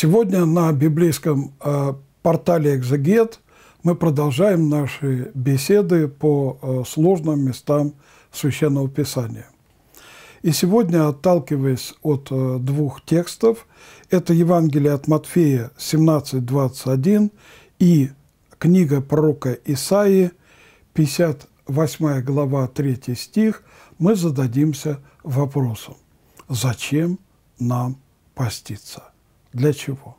Сегодня на библейском э, портале «Экзегет» мы продолжаем наши беседы по э, сложным местам Священного Писания. И сегодня, отталкиваясь от э, двух текстов, это Евангелие от Матфея 17:21 и книга пророка Исаии 58 глава 3 стих, мы зададимся вопросом, зачем нам поститься? Для чего?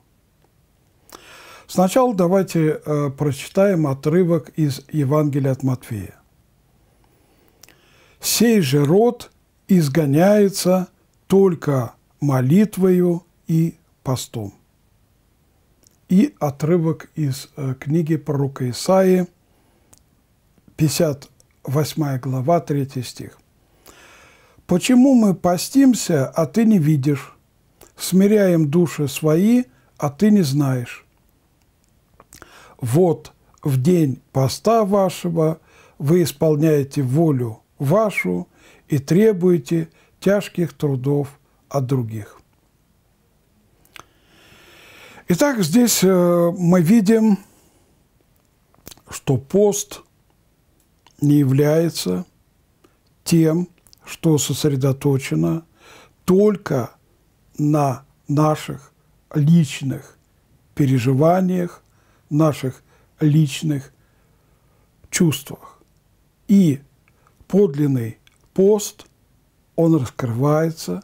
Сначала давайте э, прочитаем отрывок из Евангелия от Матфея. «Сей же род изгоняется только молитвою и постом». И отрывок из э, книги пророка Исаии, 58 глава, 3 стих. «Почему мы постимся, а ты не видишь? смиряем души свои, а ты не знаешь. Вот в день поста вашего вы исполняете волю вашу и требуете тяжких трудов от других. Итак, здесь э, мы видим, что пост не является тем, что сосредоточено только на наших личных переживаниях, наших личных чувствах. И подлинный пост, он раскрывается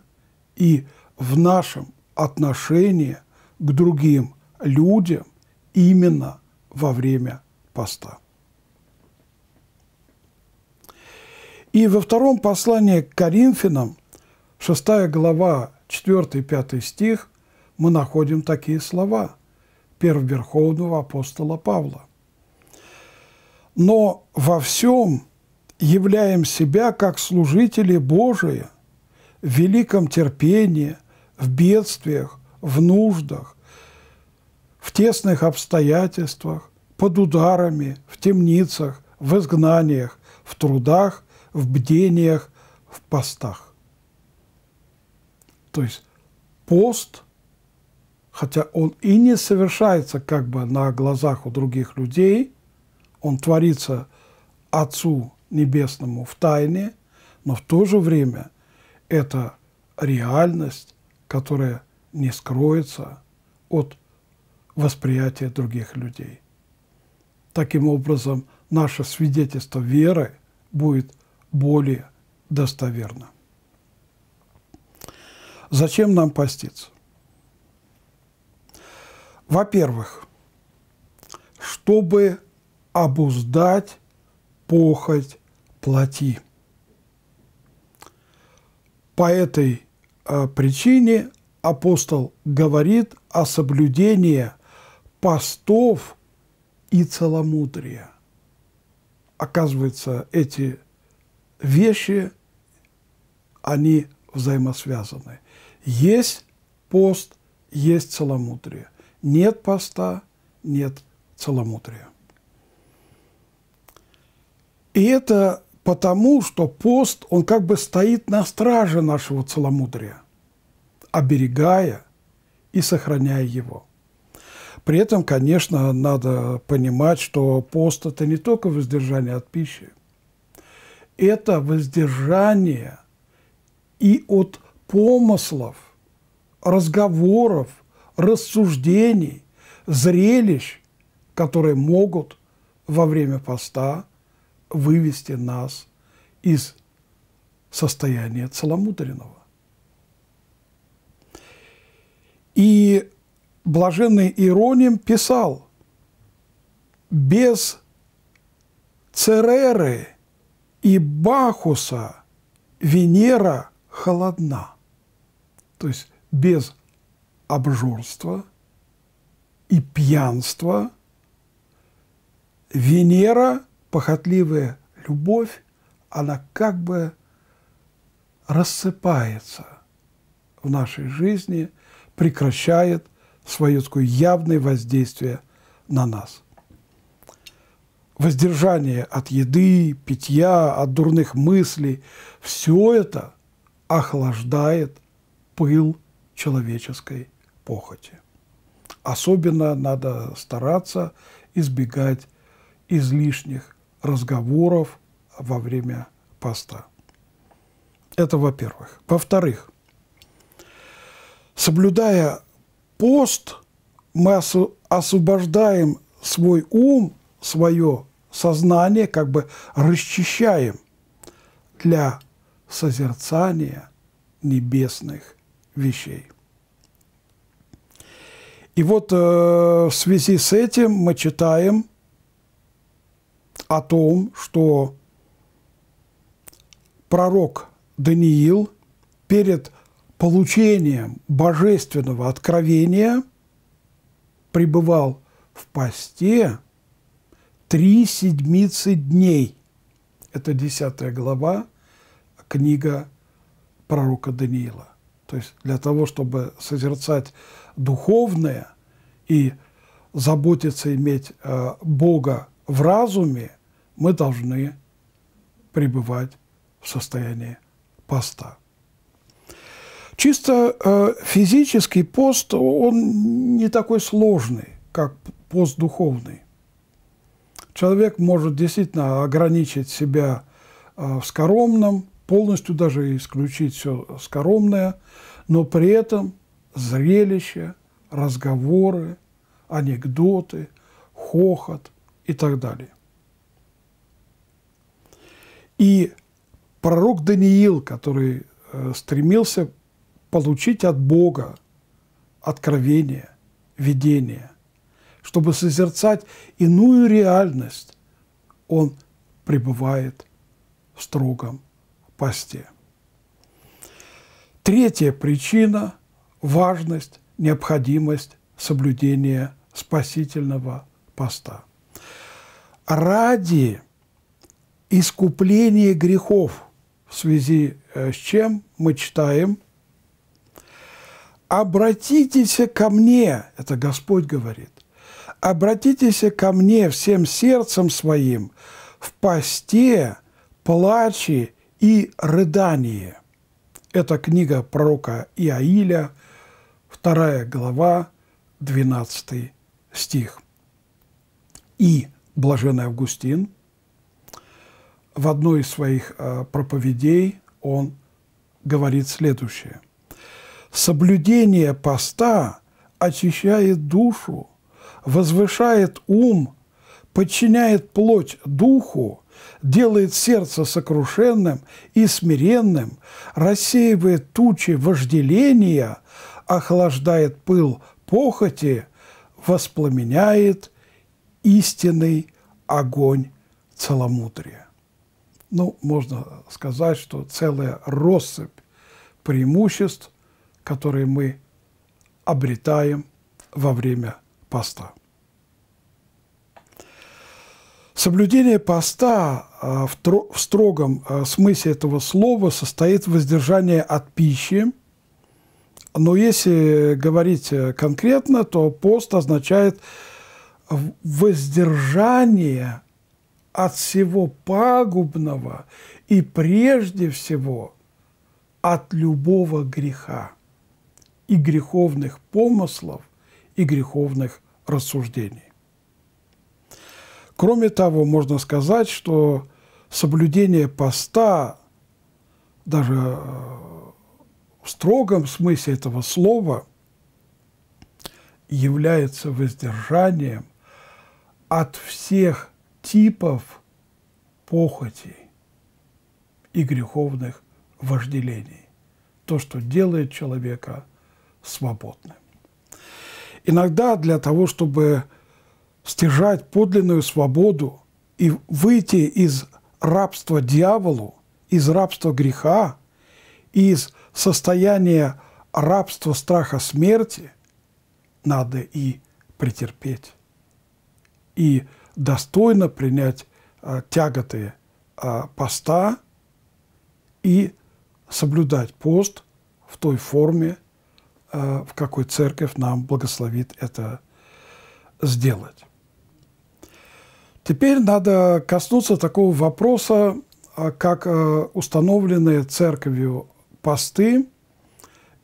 и в нашем отношении к другим людям именно во время поста. И во втором послании к Коринфянам – 6 глава, 4-5 стих, мы находим такие слова первоверховного апостола Павла. «Но во всем являем себя как служители Божии в великом терпении, в бедствиях, в нуждах, в тесных обстоятельствах, под ударами, в темницах, в изгнаниях, в трудах, в бдениях, в постах. То есть пост, хотя он и не совершается как бы на глазах у других людей, он творится Отцу Небесному в тайне, но в то же время это реальность, которая не скроется от восприятия других людей. Таким образом, наше свидетельство веры будет более достоверно. Зачем нам поститься? Во-первых, чтобы обуздать похоть плоти. По этой э, причине апостол говорит о соблюдении постов и целомудрия. Оказывается, эти вещи, они взаимосвязаны. Есть пост, есть целомудрие. Нет поста, нет целомудрия. И это потому, что пост, он как бы стоит на страже нашего целомудрия, оберегая и сохраняя его. При этом, конечно, надо понимать, что пост – это не только воздержание от пищи, это воздержание и от помыслов, разговоров, рассуждений, зрелищ, которые могут во время поста вывести нас из состояния целомудренного. И блаженный Ироним писал, без Цереры и Бахуса Венера холодна то есть без обжорства и пьянства, Венера, похотливая любовь, она как бы рассыпается в нашей жизни, прекращает свое такое явное воздействие на нас. Воздержание от еды, питья, от дурных мыслей – все это охлаждает пыл человеческой похоти. Особенно надо стараться избегать излишних разговоров во время поста. Это во-первых. Во-вторых, соблюдая пост, мы освобождаем свой ум, свое сознание, как бы расчищаем для созерцания небесных вещей. И вот э, в связи с этим мы читаем о том, что пророк Даниил перед получением божественного откровения пребывал в посте три седмицы дней. Это десятая глава, книга пророка Даниила. То есть для того, чтобы созерцать духовное и заботиться иметь э, Бога в разуме, мы должны пребывать в состоянии поста. Чисто э, физический пост, он не такой сложный, как пост духовный. Человек может действительно ограничить себя э, в скоромном, полностью даже исключить все скоромное, но при этом зрелище, разговоры, анекдоты, хохот и так далее. И пророк Даниил, который э, стремился получить от Бога откровение, видение, чтобы созерцать иную реальность, он пребывает в строгом посте. Третья причина – важность, необходимость соблюдения спасительного поста. Ради искупления грехов, в связи э, с чем мы читаем «Обратитесь ко мне», это Господь говорит, «обратитесь ко мне всем сердцем своим в посте, плаче и «Рыдание». Это книга пророка Иаиля, 2 глава, 12 стих. И блаженный Августин в одной из своих э, проповедей он говорит следующее. «Соблюдение поста очищает душу, возвышает ум, подчиняет плоть духу, делает сердце сокрушенным и смиренным, рассеивает тучи вожделения, охлаждает пыл похоти, воспламеняет истинный огонь целомудрия. Ну, можно сказать, что целая россыпь преимуществ, которые мы обретаем во время поста. Соблюдение поста а, в, строгом а, смысле этого слова состоит в воздержании от пищи. Но если говорить э, конкретно, то пост означает воздержание от всего пагубного и прежде всего от любого греха и греховных помыслов и греховных рассуждений. Кроме того, можно сказать, что соблюдение поста, даже э, в строгом смысле этого слова, является воздержанием от всех типов похоти и греховных вожделений. То, что делает человека свободным. Иногда для того, чтобы стяжать подлинную свободу и выйти из рабства дьяволу, из рабства греха, из состояния рабства страха смерти, надо и претерпеть, и достойно принять а, тяготы а, поста и соблюдать пост в той форме, а, в какой церковь нам благословит это сделать. Теперь надо коснуться такого вопроса, а, как э, установленные церковью посты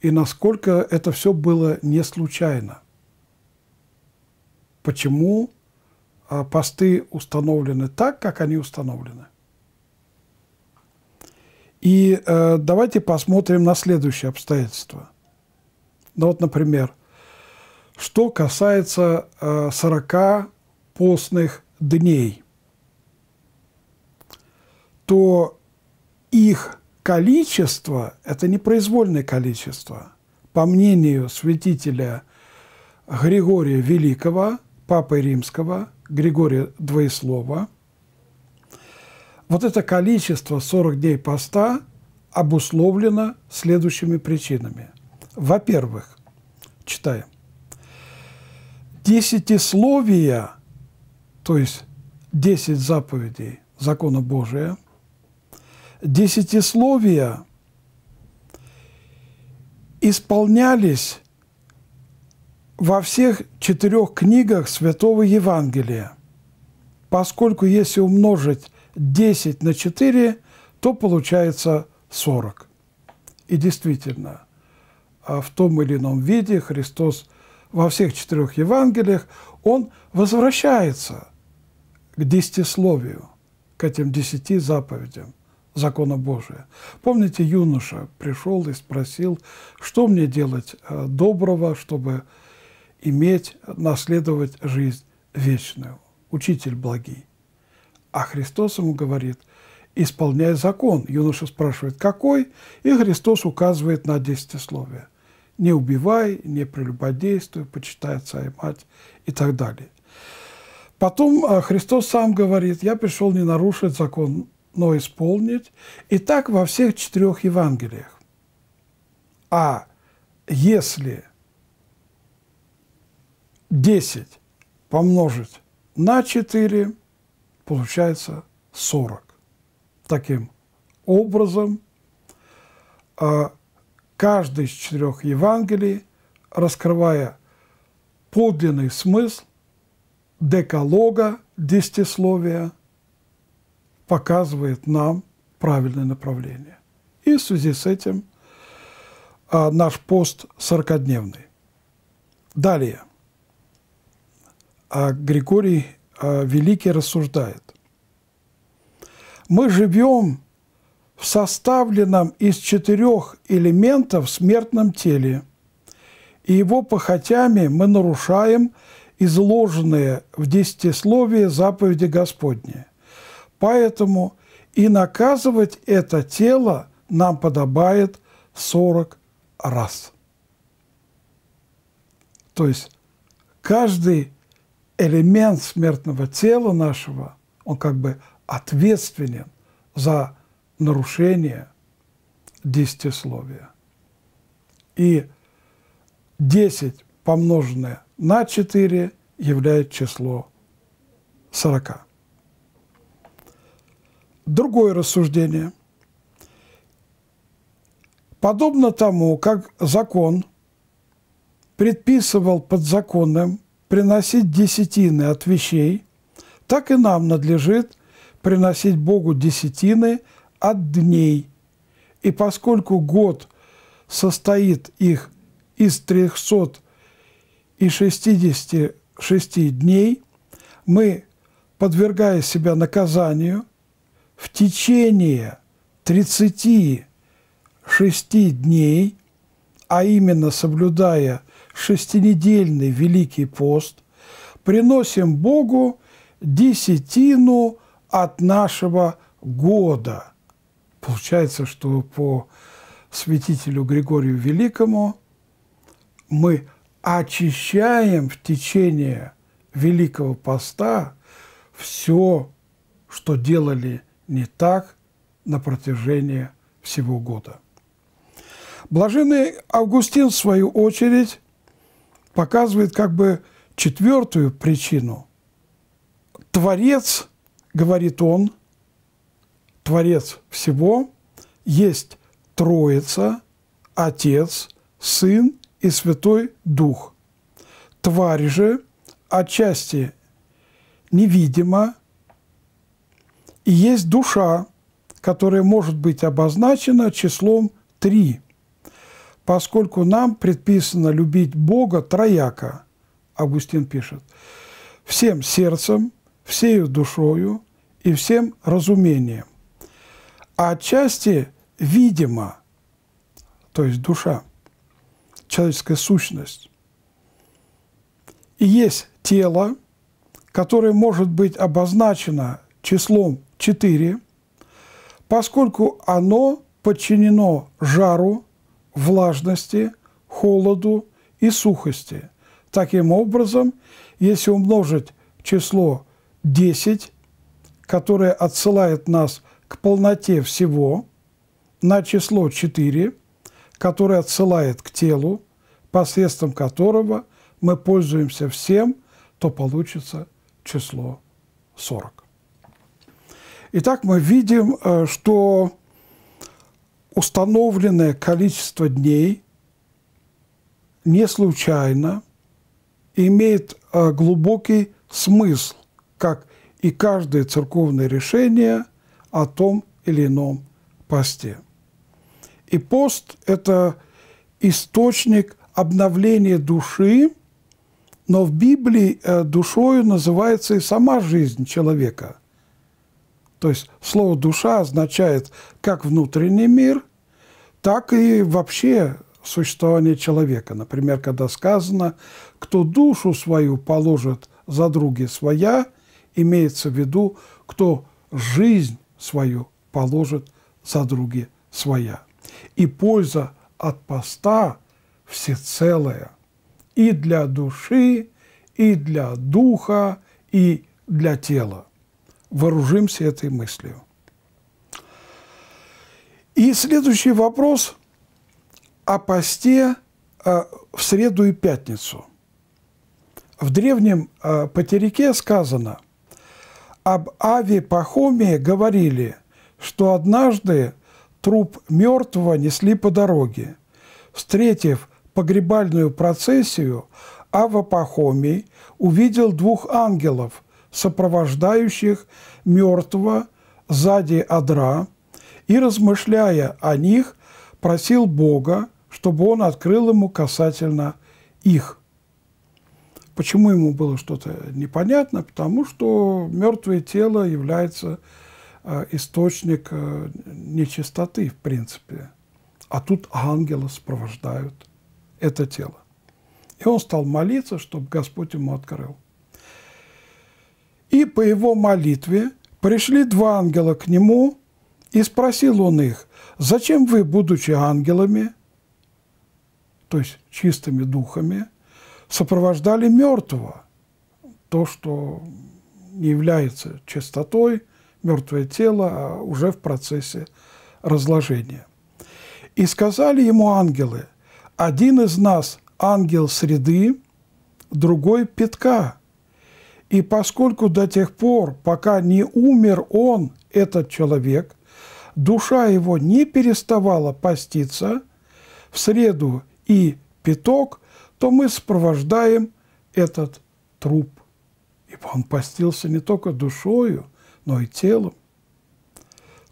и насколько это все было не случайно. Почему а, посты установлены так, как они установлены? И э, давайте посмотрим на следующие обстоятельства. Ну вот, например, что касается э, 40 постных дней, то их количество – это непроизвольное количество. По мнению святителя Григория Великого, Папы Римского, Григория Двоеслова, вот это количество 40 дней поста обусловлено следующими причинами. Во-первых, читаем, десятисловия – то есть 10 заповедей закона Божия, десятисловия исполнялись во всех четырех книгах Святого Евангелия, поскольку если умножить 10 на 4, то получается 40. И действительно, а в том или ином виде Христос – во всех четырех Евангелиях, он возвращается к десятисловию, к этим десяти заповедям закона Божия. Помните, юноша пришел и спросил, что мне делать э, доброго, чтобы иметь, наследовать жизнь вечную. Учитель благий. А Христос ему говорит, исполняй закон. Юноша спрашивает, какой? И Христос указывает на десятисловие не убивай, не прелюбодействуй, почитай отца и мать и так далее. Потом а, Христос сам говорит, я пришел не нарушить закон, но исполнить. И так во всех четырех Евангелиях. А если 10 помножить на 4, получается 40. Таким образом, а, каждый из четырех Евангелий, раскрывая подлинный смысл декалога, десятисловия, показывает нам правильное направление. И в связи с этим а, наш пост 40-дневный. Далее. А Григорий а, Великий рассуждает. Мы живем в составленном из четырех элементов смертном теле, и его похотями мы нарушаем изложенные в десятисловии заповеди Господни. Поэтому и наказывать это тело нам подобает сорок раз. То есть каждый элемент смертного тела нашего, он как бы ответственен за нарушение десятисловия. И 10 помноженное на 4 является число 40. Другое рассуждение. Подобно тому, как закон предписывал подзаконным приносить десятины от вещей, так и нам надлежит приносить Богу десятины – от дней. И поскольку год состоит их из 366 дней, мы, подвергая себя наказанию, в течение 36 дней, а именно соблюдая шестинедельный Великий пост, приносим Богу десятину от нашего года – Получается, что по святителю Григорию Великому мы очищаем в течение Великого Поста все, что делали не так на протяжении всего года. Блаженный Августин, в свою очередь, показывает как бы четвертую причину. Творец, говорит он, Творец всего, есть Троица, Отец, Сын и Святой Дух. Тварь же отчасти невидима, и есть душа, которая может быть обозначена числом три, поскольку нам предписано любить Бога трояко, Августин пишет, всем сердцем, всею душою и всем разумением а отчасти, видимо, то есть душа, человеческая сущность. И есть тело, которое может быть обозначено числом 4, поскольку оно подчинено жару, влажности, холоду и сухости. Таким образом, если умножить число 10, которое отсылает нас к полноте всего на число 4, которое отсылает к телу, посредством которого мы пользуемся всем, то получится число 40. Итак, мы видим, э, что установленное количество дней не случайно имеет э, глубокий смысл, как и каждое церковное решение – о том или ином посте. И пост – это источник обновления души, но в Библии э, душою называется и сама жизнь человека. То есть слово «душа» означает как внутренний мир, так и вообще существование человека. Например, когда сказано «кто душу свою положит за други своя», имеется в виду, кто жизнь свое за задруги своя. И польза от поста всецелая и для души, и для духа, и для тела. Вооружимся этой мыслью. И следующий вопрос о посте э, в среду и пятницу. В древнем э, патерике сказано – об Аве Пахомии говорили, что однажды труп мертвого несли по дороге. Встретив погребальную процессию, Ава Пахомий увидел двух ангелов, сопровождающих мертвого сзади Адра, и, размышляя о них, просил Бога, чтобы он открыл ему касательно их. Почему ему было что-то непонятно? Потому что мертвое тело является э, источник э, нечистоты, в принципе. А тут ангелы сопровождают это тело. И он стал молиться, чтобы Господь ему открыл. И по его молитве пришли два ангела к нему, и спросил он их, зачем вы, будучи ангелами, то есть чистыми духами, сопровождали мертвого. То, что не является чистотой, мертвое тело а уже в процессе разложения. И сказали ему ангелы, один из нас ангел среды, другой петка. И поскольку до тех пор, пока не умер он, этот человек, душа его не переставала поститься, в среду и пяток – то мы сопровождаем этот труп, ибо он постился не только душою, но и телом,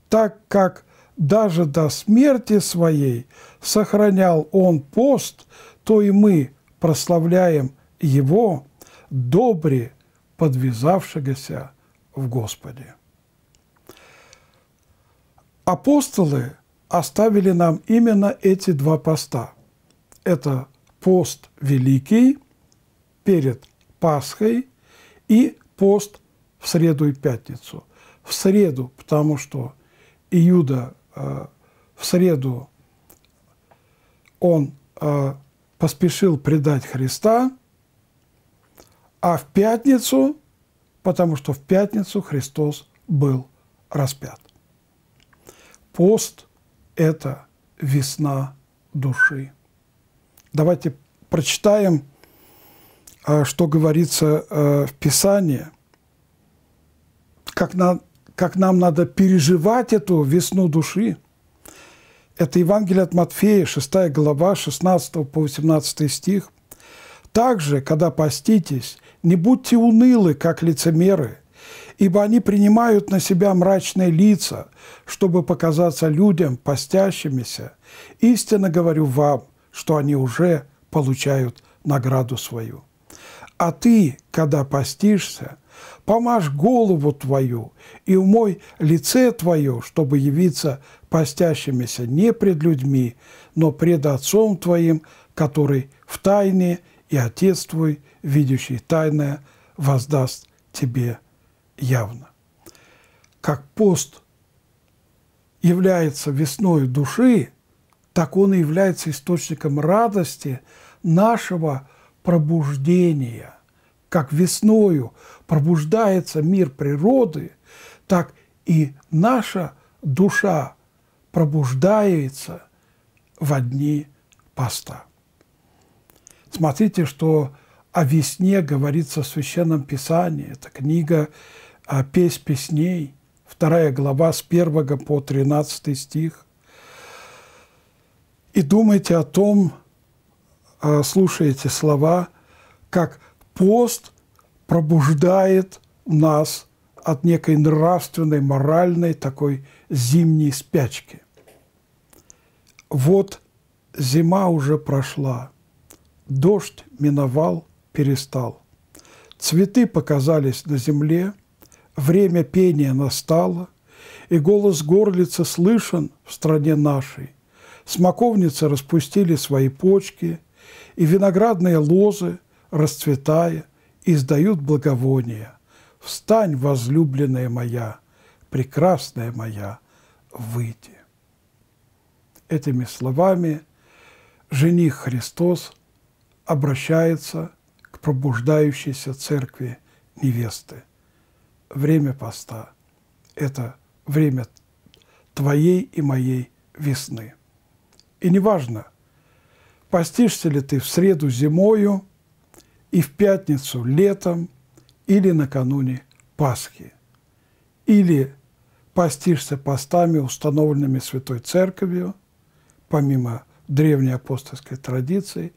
так как даже до смерти своей сохранял он пост, то и мы прославляем его, добре подвязавшегося в Господе. Апостолы оставили нам именно эти два поста. Это пост великий перед Пасхой и пост в среду и пятницу. В среду, потому что Иуда э, в среду он э, поспешил предать Христа, а в пятницу, потому что в пятницу Христос был распят. Пост – это весна души. Давайте прочитаем, а, что говорится а, в Писании, как, на, как нам надо переживать эту весну души. Это Евангелие от Матфея, 6 глава, 16 по 18 стих. «Также, когда поститесь, не будьте унылы, как лицемеры, ибо они принимают на себя мрачные лица, чтобы показаться людям, постящимися. Истинно говорю вам, что они уже получают награду свою. А ты, когда постишься, помажь голову твою и умой лице твое, чтобы явиться постящимися не пред людьми, но пред Отцом твоим, который в тайне, и Отец твой, видящий тайное, воздаст тебе явно. Как пост является весной души, так он и является источником радости нашего пробуждения. Как весною пробуждается мир природы, так и наша душа пробуждается в одни паста. Смотрите, что о весне говорится в Священном Писании. Это книга а, «Песнь песней», вторая глава с 1 по 13 стих и думайте о том, а, слушайте слова, как пост пробуждает нас от некой нравственной, моральной такой зимней спячки. Вот зима уже прошла, дождь миновал, перестал. Цветы показались на земле, время пения настало, и голос горлицы слышен в стране нашей – смоковницы распустили свои почки, и виноградные лозы, расцветая, издают благовония. Встань, возлюбленная моя, прекрасная моя, выйди. Этими словами жених Христос обращается к пробуждающейся церкви невесты. Время поста – это время твоей и моей весны. И неважно, постишься ли ты в среду зимою и в пятницу летом или накануне Пасхи, или постишься постами, установленными Святой Церковью, помимо древней апостольской традиции,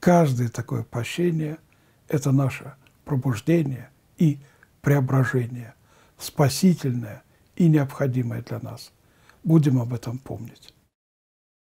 каждое такое пощение – это наше пробуждение и преображение, спасительное и необходимое для нас. Будем об этом помнить.